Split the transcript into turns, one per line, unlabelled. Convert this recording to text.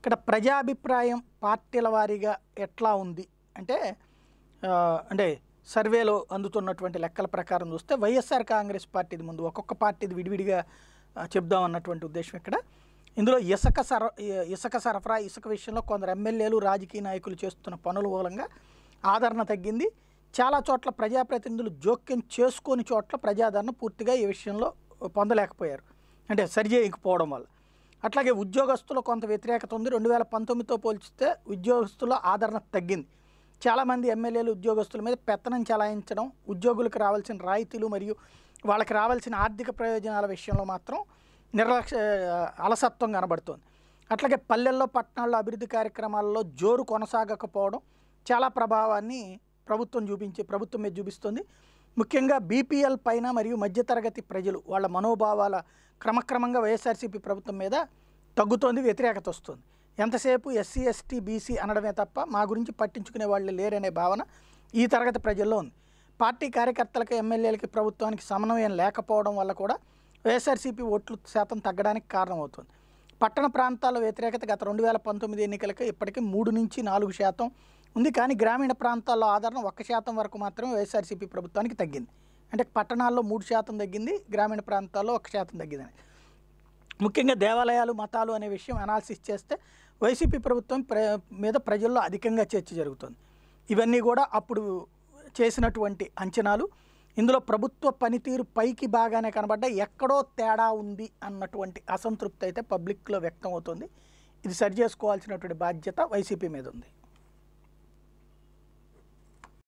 ఇక్కడ ప్రజాభిప్రాయం పార్టీల వారీగా ఎట్లా ఉంది అంటే అంటే సర్వేలో అందుతున్నటువంటి లెక్కల ప్రకారం చూస్తే వైఎస్ఆర్ కాంగ్రెస్ పార్టీది ముందు ఒక్కొక్క పార్టీది విడివిడిగా చెప్దాం అన్నటువంటి ఉద్దేశం ఇక్కడ ఇందులో ఇసుక సర ఇసుక సరఫరా ఇసుక విషయంలో కొందరు ఎమ్మెల్యేలు రాజకీయ నాయకులు చేస్తున్న పనుల మూలంగా ఆదరణ తగ్గింది చాలా చోట్ల ప్రజాప్రతినిధులు జోక్యం చేసుకొని చోట్ల ప్రజాదరణ పూర్తిగా ఈ విషయంలో పొందలేకపోయారు అంటే సరిచేయకపోవడం వల్ల అట్లాగే ఉద్యోగస్తుల కొంత వ్యతిరేకత ఉంది రెండు వేల పంతొమ్మిదితో పోల్చితే ఉద్యోగస్తుల ఆదరణ తగ్గింది చాలామంది ఎమ్మెల్యేలు ఉద్యోగస్తుల మీద పెత్తనం చెలాయించడం ఉద్యోగులకు రావాల్సిన రాయితీలు మరియు వాళ్ళకి రావాల్సిన ఆర్థిక ప్రయోజనాల విషయంలో మాత్రం నిర్లక్ష్య అలసత్వం కనబడుతోంది అట్లాగే పల్లెల్లో పట్టణాల్లో అభివృద్ధి కార్యక్రమాల్లో జోరు కొనసాగకపోవడం చాలా ప్రభావాన్ని ప్రభుత్వం చూపించే ప్రభుత్వం మీద చూపిస్తుంది ముఖ్యంగా బీపీఎల్ పైన మరియు మధ్యతరగతి ప్రజలు వాళ్ళ మనోభావాల క్రమక్రమంగా వైఎస్ఆర్సీపీ ప్రభుత్వం మీద తగ్గుతోంది వ్యతిరేకత వస్తుంది ఎంతసేపు ఎస్సీ ఎస్టీ బీసీ అనడమే తప్ప మా గురించి పట్టించుకునే వాళ్ళు లేరనే భావన ఈ తరగతి ప్రజల్లో ఉంది పార్టీ కార్యకర్తలకు ఎమ్మెల్యేలకి ప్రభుత్వానికి సమన్వయం లేకపోవడం వల్ల కూడా వైఎస్ఆర్సీపీ ఓట్లు శాతం తగ్గడానికి కారణమవుతుంది పట్టణ ప్రాంతాల వ్యతిరేకత గత రెండు వేల పంతొమ్మిది ఎన్నికలకు ఇప్పటికీ మూడు నుంచి నాలుగు శాతం ఉంది కానీ గ్రామీణ ప్రాంతాల్లో ఆదరణ ఒక్క శాతం వరకు మాత్రమే వైఎస్ఆర్సీపీ ప్రభుత్వానికి తగ్గింది అంటే పట్టణాల్లో మూడు శాతం తగ్గింది గ్రామీణ ప్రాంతాల్లో ఒక శాతం తగ్గిందని ముఖ్యంగా దేవాలయాలు మతాలు అనే విషయం అనాలిసిస్ చేస్తే వైసీపీ ప్రభుత్వం ప్ర మీద ప్రజల్లో అధికంగా చర్చ జరుగుతుంది ఇవన్నీ కూడా అప్పుడు చేసినటువంటి అంచనాలు ఇందులో ప్రభుత్వ పనితీరు పైకి బాగానే కనబడ్డా ఎక్కడో తేడా ఉంది అన్నటువంటి అసంతృప్తి అయితే పబ్లిక్లో వ్యక్తం అవుతుంది ఇది సరి చేసుకోవాల్సినటువంటి బాధ్యత వైసీపీ మీద ఉంది